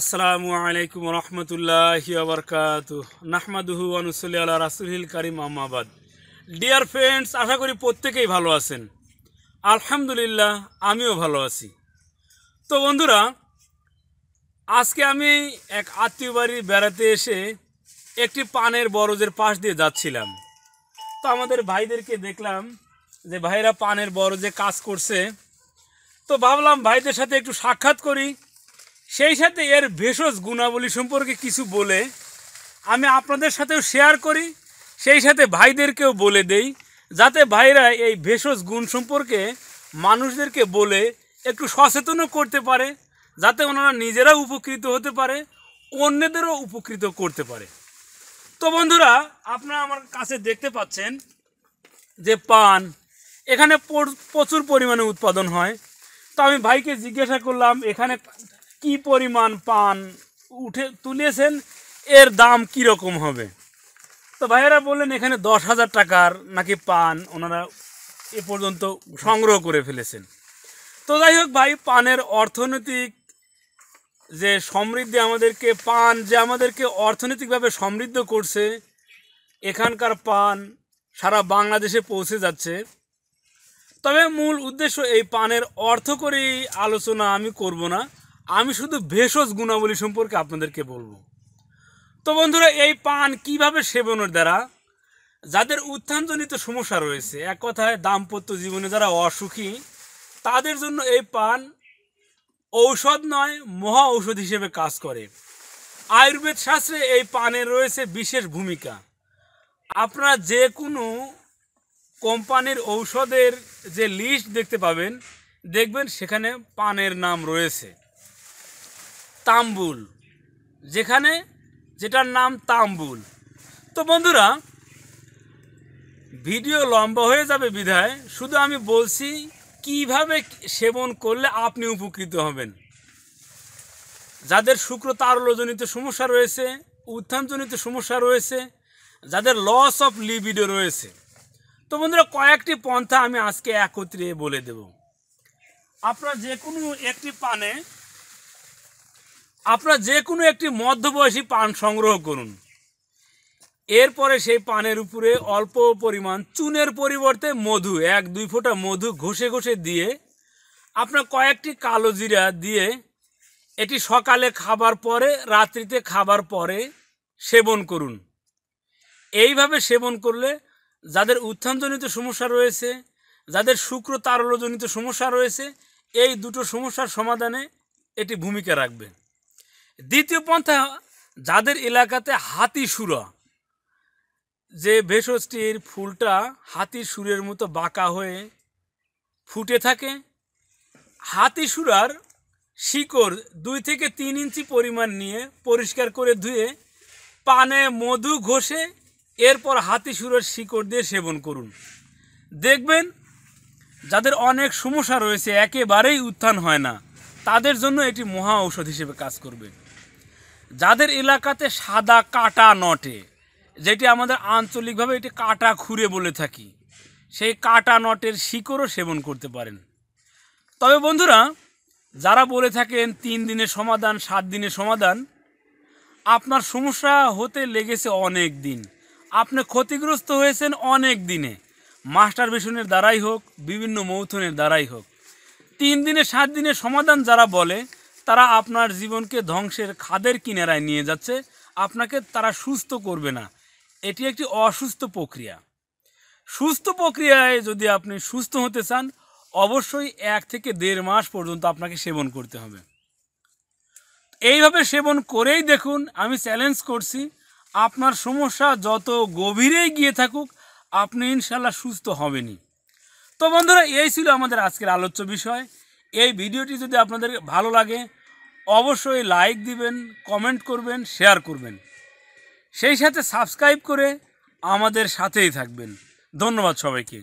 আসসালামু আলাইকুম রহমতুল্লাহ আবরকাত নাহমাদুহু আনুসল্লি আল্লাহ রাসুলহিল কারিম আহমাবাদ ডিয়ার ফ্রেন্ডস আশা করি প্রত্যেকেই ভালো আছেন আলহামদুলিল্লাহ আমিও ভালো আছি তো বন্ধুরা আজকে আমি এক আত্মীয় বাড়ি বেড়াতে এসে একটি পানের বরজের পাশ দিয়ে যাচ্ছিলাম তো আমাদের ভাইদেরকে দেখলাম যে ভাইরা পানের বরজে কাজ করছে তো ভাবলাম ভাইদের সাথে একটু সাক্ষাৎ করি সেই সাথে এর ভেষজ গুণাবলী সম্পর্কে কিছু বলে আমি আপনাদের সাথেও শেয়ার করি সেই সাথে ভাইদেরকেও বলে দেই যাতে ভাইরা এই ভেষজ গুণ সম্পর্কে মানুষদেরকে বলে একটু সচেতনও করতে পারে যাতে ওনারা নিজেরা উপকৃত হতে পারে অন্যদেরও উপকৃত করতে পারে তো বন্ধুরা আপনারা আমার কাছে দেখতে পাচ্ছেন যে পান এখানে প্রচুর পরিমাণে উৎপাদন হয় তো আমি ভাইকে জিজ্ঞাসা করলাম এখানে কি পরিমাণ পান উঠে তুলেছেন এর দাম কীরকম হবে তো ভাইয়েরা বললেন এখানে দশ হাজার টাকার নাকি পান ওনারা এ পর্যন্ত সংগ্রহ করে ফেলেছেন তো যাই হোক ভাই পানের অর্থনৈতিক যে সমৃদ্ধি আমাদেরকে পান যে আমাদেরকে অর্থনৈতিকভাবে সমৃদ্ধ করছে এখানকার পান সারা বাংলাদেশে পৌঁছে যাচ্ছে তবে মূল উদ্দেশ্য এই পানের অর্থকরী আলোচনা আমি করব না আমি শুধু ভেষজ গুণাবলী সম্পর্কে আপনাদেরকে বলবো তো বন্ধুরা এই পান কিভাবে সেবনের দ্বারা যাদের উত্থানজনিত সমস্যা রয়েছে এক কথায় দাম্পত্য জীবনে যারা অসুখী তাদের জন্য এই পান ঔষধ নয় মহা ঔষধ হিসেবে কাজ করে আয়ুর্বেদ শাস্ত্রে এই পানের রয়েছে বিশেষ ভূমিকা আপনারা যে কোনো কোম্পানির ঔষধের যে লিস্ট দেখতে পাবেন দেখবেন সেখানে পানের নাম রয়েছে তাম্বুল যেখানে যেটার নাম তাম্বুল তো বন্ধুরা ভিডিও লম্বা হয়ে যাবে বিধায় শুধু আমি বলছি কিভাবে সেবন করলে আপনি উপকৃত হবেন যাদের তারলজনিত সমস্যা রয়েছে উত্থানজনিত সমস্যা রয়েছে যাদের লস অফ লিবিডো রয়েছে তো বন্ধুরা কয়েকটি পন্থা আমি আজকে একত্রে বলে দেব আপনারা যে কোনো একটি পানে আপনার যে কোনো একটি মধ্যবয়সী পান সংগ্রহ করুন এরপরে সেই পানের উপরে অল্প পরিমাণ চুনের পরিবর্তে মধু এক দুই ফোঁটা মধু ঘষে ঘষে দিয়ে আপনার কয়েকটি কালো জিরা দিয়ে এটি সকালে খাবার পরে রাত্রিতে খাবার পরে সেবন করুন এইভাবে সেবন করলে যাদের উত্থানজনিত সমস্যা রয়েছে যাদের শুক্র তারলজনিত সমস্যা রয়েছে এই দুটো সমস্যার সমাধানে এটি ভূমিকা রাখবে দ্বিতীয় পন্থা যাদের এলাকাতে হাতি সুরা যে ভেষজটির ফুলটা হাতি সুরের মতো বাঁকা হয়ে ফুটে থাকে হাতি সুরার শিকড় দুই থেকে তিন ইঞ্চি পরিমাণ নিয়ে পরিষ্কার করে ধুয়ে পানে মধু ঘষে এরপর হাতি সুরার শিকড় দিয়ে সেবন করুন দেখবেন যাদের অনেক সমস্যা রয়েছে একেবারেই উত্থান হয় না তাদের জন্য এটি মহা ঔষধ হিসেবে কাজ করবে যাদের এলাকাতে সাদা কাটা নটে যেটি আমাদের আঞ্চলিকভাবে এটি কাটা খুঁড়ে বলে থাকি সেই কাটা নটের শিকড়ও সেবন করতে পারেন তবে বন্ধুরা যারা বলে থাকেন তিন দিনের সমাধান সাত দিনের সমাধান আপনার সমস্যা হতে লেগেছে অনেক দিন আপনি ক্ষতিগ্রস্ত হয়েছেন অনেক দিনে মাস্টার বেসনের দ্বারাই হোক বিভিন্ন মৌথনের দ্বারাই হোক তিন দিনে সাত দিনে সমাধান যারা বলে তারা আপনার জীবনকে ধ্বংসের খাদের কিনারায় নিয়ে যাচ্ছে আপনাকে তারা সুস্থ করবে না এটি একটি অসুস্থ প্রক্রিয়া সুস্থ প্রক্রিয়ায় যদি আপনি সুস্থ হতে চান অবশ্যই এক থেকে দেড় মাস পর্যন্ত আপনাকে সেবন করতে হবে এইভাবে সেবন করেই দেখুন আমি চ্যালেঞ্জ করছি আপনার সমস্যা যত গভীরে গিয়ে থাকুক আপনি ইনশাল্লাহ সুস্থ হবেনই তো বন্ধুরা এই ছিল আমাদের আজকের আলোচ্য বিষয় এই ভিডিওটি যদি আপনাদের ভালো লাগে অবশ্যই লাইক দিবেন কমেন্ট করবেন শেয়ার করবেন সেই সাথে সাবস্ক্রাইব করে আমাদের সাথেই থাকবেন ধন্যবাদ সবাইকে